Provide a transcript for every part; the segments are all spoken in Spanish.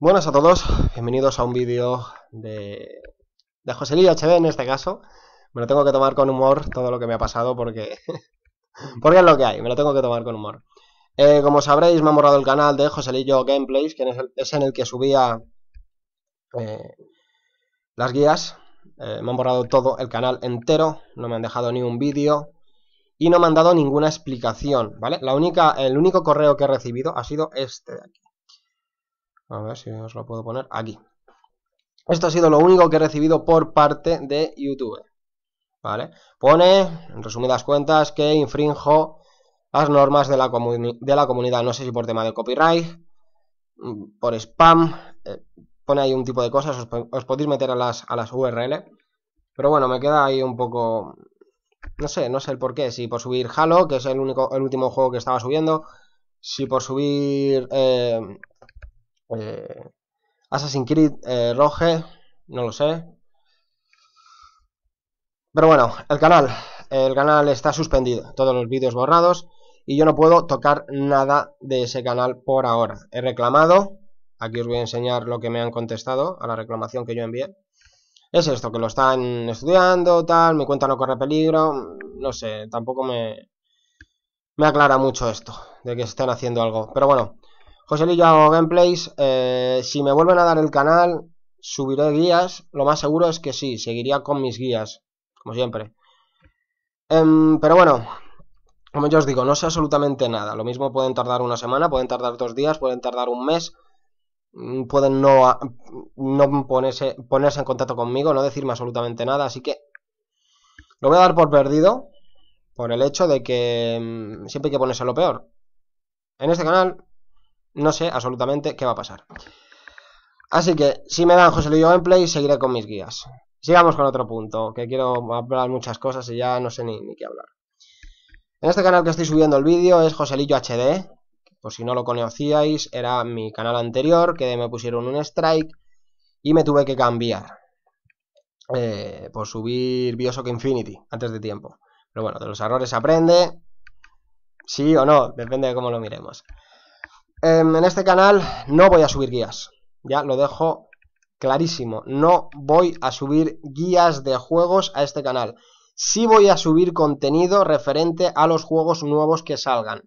Buenas a todos, bienvenidos a un vídeo de, de Joselillo HB en este caso. Me lo tengo que tomar con humor todo lo que me ha pasado porque, porque es lo que hay, me lo tengo que tomar con humor. Eh, como sabréis, me han borrado el canal de Joselillo Gameplays, que es, en el que subía eh, las guías. Eh, me han borrado todo el canal entero, no me han dejado ni un vídeo y no me han dado ninguna explicación, ¿vale? La única, el único correo que he recibido ha sido este de aquí a ver si os lo puedo poner aquí. Esto ha sido lo único que he recibido por parte de YouTube. ¿Vale? Pone, en resumidas cuentas, que infrinjo las normas de la, de la comunidad. No sé si por tema de copyright, mm, por spam, eh, pone ahí un tipo de cosas, os, podéis meter a las, a las URL. Pero bueno, me queda ahí un poco... No sé, no sé el por qué. Si por subir Halo, que es el, único, el último juego que estaba subiendo. Si por subir eh, eh, Assassin's Creed eh, roje no lo sé. Pero bueno, el canal. El canal está suspendido, todos los vídeos borrados. Y yo no puedo tocar nada de ese canal por ahora. He reclamado. Aquí os voy a enseñar lo que me han contestado a la reclamación que yo envié. Es esto, que lo están estudiando, tal, mi cuenta no corre peligro. No sé, tampoco me, me aclara mucho esto, de que estén haciendo algo. Pero bueno, José Lillo gameplays. Eh, si me vuelven a dar el canal, subiré guías. Lo más seguro es que sí, seguiría con mis guías, como siempre. Em, pero bueno, como yo os digo, no sé absolutamente nada. Lo mismo pueden tardar una semana, pueden tardar dos días, pueden tardar un mes. Mm, pueden no, ah, no ponerse, ponerse en contacto conmigo, no decirme absolutamente nada. Así que lo voy a dar por perdido por el hecho de que mm, siempre hay que ponerse lo peor. En este canal no sé absolutamente qué va a pasar. Así que, si me dan José en Gameplay, seguiré con mis guías. Sigamos con otro punto, que quiero hablar muchas cosas y ya no sé ni, qué hablar. En este canal que estoy subiendo el vídeo es Joselillo HD, por si no lo conocíais, era mi canal anterior, que me pusieron un strike y me tuve que cambiar eh, por subir Bioshock Infinity antes de tiempo. Pero bueno, de los errores aprende, sí o no, depende de cómo lo miremos. Em, en este canal no voy a subir guías. Ya lo dejo clarísimo. No voy a subir guías de juegos a este canal. Sí voy a subir contenido referente a los juegos nuevos que salgan.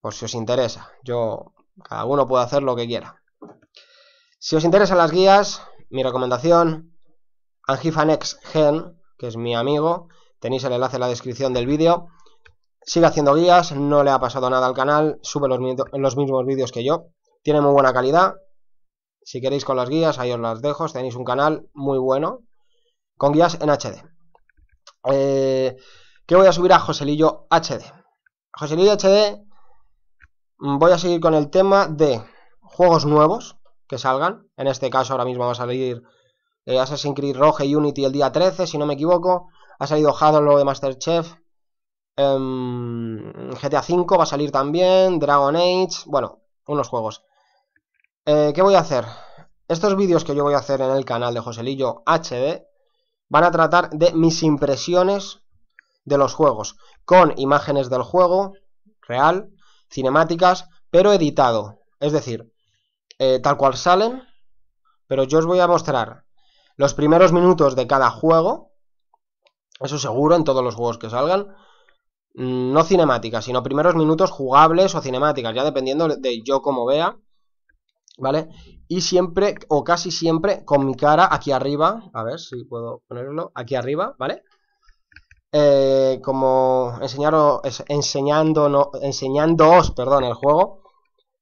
Por si os interesa. Yo, cada uno puede hacer lo que quiera. Si os interesan las guías, mi recomendación, Angifanex Gen, que es mi amigo, tenéis el enlace en la descripción del vídeo Sigue haciendo guías, no le ha pasado nada al canal, sube los, los mismos vídeos que yo. Tiene muy buena calidad. Si queréis con las guías, ahí os las dejo. Tenéis un canal muy bueno con guías en HD. Eh, ¿Qué voy a subir a Joselillo HD. Joselillo HD, mm, voy a seguir con el tema de juegos nuevos que salgan. En este caso, ahora mismo va a salir eh, Assassin's Creed Rogue Unity el día 13, si no me equivoco. Ha salido lo de Masterchef Em, GTA V va a salir también, Dragon Age, bueno, unos juegos. Eh, ¿Qué voy a hacer? Estos vídeos que yo voy a hacer en el canal de Joselillo HD van a tratar de mis impresiones de los juegos, con imágenes del juego real, cinemáticas, pero editado. Es decir, eh, tal cual salen, pero yo os voy a mostrar los primeros minutos de cada juego, eso seguro en todos los juegos que salgan, Mm, no cinemáticas, sino primeros minutos jugables o cinemáticas, ya dependiendo de yo como vea, ¿vale? Y siempre, o casi siempre, con mi cara aquí arriba, a ver si puedo ponerlo, aquí arriba, ¿vale? Eh, como enseñaros, no. enseñándoos, perdón, el juego.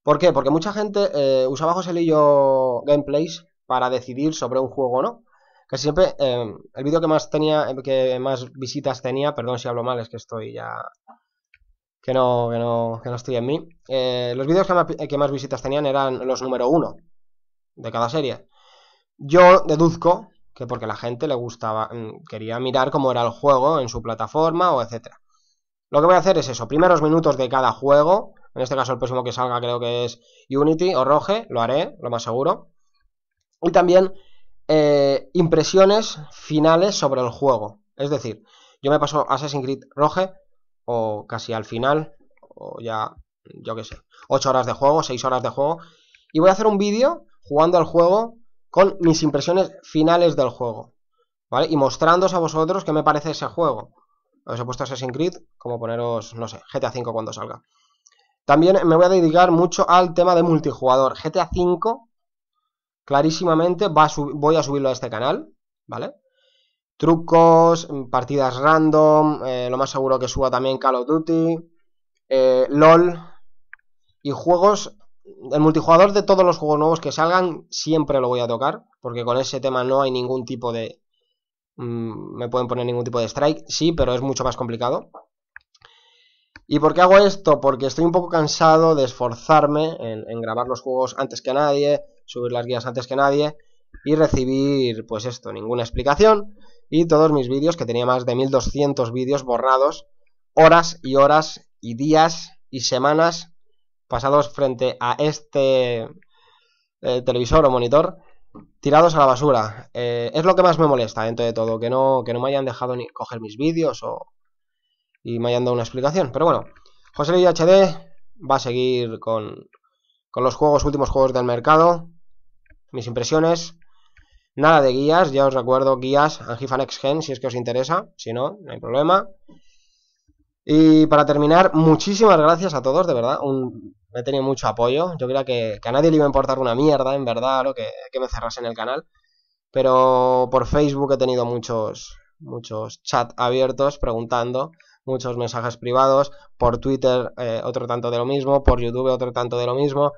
¿Por qué? Porque mucha gente usa eh, usaba José Lillo Gameplays para decidir sobre un juego o no. Casi siempre eh, el vídeo que más tenía, eh, que más visitas tenía, perdón si hablo mal, es que estoy ya que no, que no, que no estoy en mí. Eh, los vídeos que, más visitas tenían eran los número uno de cada serie. Yo deduzco que porque la gente le gustaba, mm, quería mirar cómo era el juego en su plataforma o etcétera. Lo que voy a hacer es eso, primeros minutos de cada juego, en este caso el próximo que salga creo que es Unity o Roge, lo haré, lo más seguro. Y también eh, impresiones finales sobre el juego. Es decir, yo me paso Assassin's Creed Roje o casi al final, o ya, yo que sé, 8 horas de juego, 6 horas de juego, y voy a hacer un vídeo jugando al juego con mis impresiones finales del juego, ¿vale? Y mostrándoos a vosotros qué me parece ese juego. Os he puesto Assassin's Creed, como poneros, no sé, GTA V cuando salga. También me voy a dedicar mucho al tema de multijugador. GTA V clarísimamente voy a subirlo a este canal, ¿vale? Trucos, mm, partidas random, eh, lo más seguro que suba también Call of Duty, eh, LOL y juegos, el multijugador de todos los juegos nuevos que salgan siempre lo voy a tocar, porque con ese tema no hay ningún tipo de... Mm, me pueden poner ningún tipo de strike, sí, pero es mucho más complicado. ¿Y por qué hago esto? Porque estoy un poco cansado de esforzarme en, en grabar los juegos antes que nadie, subir las guías antes que nadie y recibir, pues esto, ninguna explicación. Y todos mis vídeos, que tenía más de 1200 vídeos borrados, horas y horas y días y semanas pasados frente a este eh, televisor o monitor tirados a la basura. Eh, es lo que más me molesta dentro de todo, que no, que no me hayan dejado ni coger mis vídeos o... y me hayan dado una explicación. Pero bueno, José Luis HD va a seguir con, con los juegos, últimos juegos del mercado mis impresiones. Nada de guías, ya os recuerdo, guías Angifa Gen si es que os interesa, si no, no hay problema. Y para terminar, muchísimas gracias a todos, de verdad, un, he tenido mucho apoyo. Yo creía que, a nadie le iba a importar una mierda, en verdad, lo que, que me en el canal. Pero por Facebook he tenido muchos, muchos chats abiertos preguntando, muchos mensajes privados, por Twitter eh, otro tanto de lo mismo, por YouTube otro tanto de lo mismo.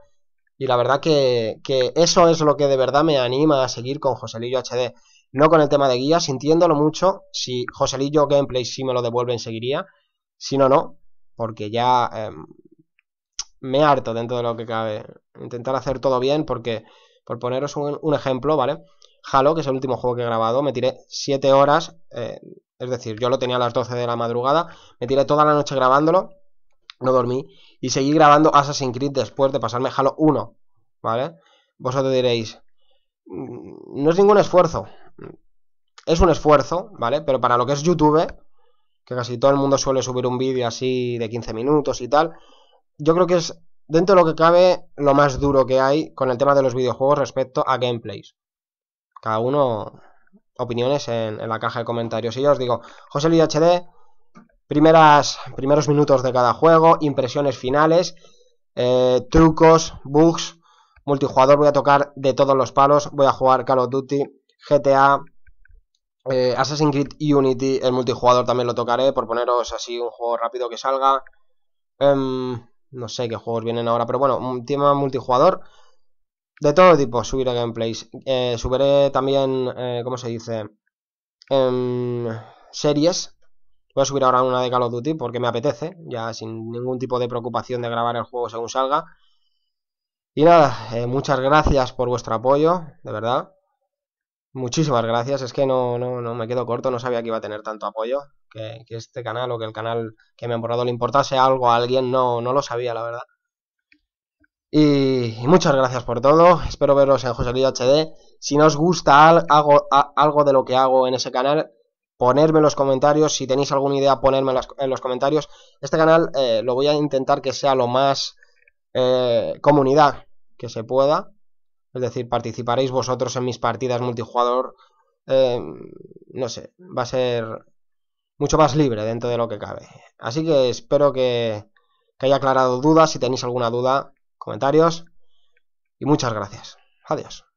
Y la verdad que, eso es lo que de verdad me anima a seguir con Joselillo HD. No con el tema de guías, sintiéndolo mucho. Si Joselillo Gameplay sí me lo devuelven, seguiría. Si no, no. Porque ya em, me harto dentro de lo que cabe. Intentar hacer todo bien porque, por poneros un, ejemplo, ¿vale? Halo, que es el último juego que he grabado, me tiré 7 horas, eh, es decir, yo lo tenía a las 12 de la madrugada, me tiré toda la noche grabándolo, no dormí, y seguí grabando Assassin's Creed después de pasarme Halo 1, ¿vale? Vosotros diréis, mm, no es ningún esfuerzo, es un esfuerzo, ¿vale? Pero para lo que es YouTube, que casi todo el mundo suele subir un vídeo así de 15 minutos y tal, yo creo que es, dentro de lo que cabe, lo más duro que hay con el tema de los videojuegos respecto a gameplays. Cada uno opiniones en, la caja de comentarios. Y yo os digo, José Luis HD, Primeras, primeros minutos de cada juego, impresiones finales, eh, trucos, bugs, multijugador, voy a tocar de todos los palos, voy a jugar Call of Duty, GTA, eh, Assassin's Creed Unity, el multijugador también lo tocaré, por poneros así un juego rápido que salga. Em, no sé qué juegos vienen ahora, pero bueno, un tema multijugador de todo tipo, subiré gameplays. Eh, subiré también, ¿cómo se dice? Em, series Voy a subir ahora una de Call of Duty porque me apetece, ya sin ningún tipo de preocupación de grabar el juego según salga. Y nada, eh, muchas gracias por vuestro apoyo, de verdad. Muchísimas gracias, es que no, no, no me quedo corto, no sabía que iba a tener tanto apoyo, que, este canal o que el canal que me han borrado le importase algo a alguien, no, no lo sabía, la verdad. Y, muchas gracias por todo, espero veros en José Luis HD. Si nos os gusta algo de lo que hago en ese canal, ponerme en los comentarios, si tenéis alguna idea, ponerme en, los comentarios. Este canal eh, lo voy a intentar que sea lo más eh, comunidad que se pueda. Es decir, participaréis vosotros en mis partidas multijugador. Eh, no sé, va a ser mucho más libre dentro de lo que cabe. Así que espero que haya aclarado dudas. Si tenéis alguna duda, comentarios. Y muchas gracias. Adiós.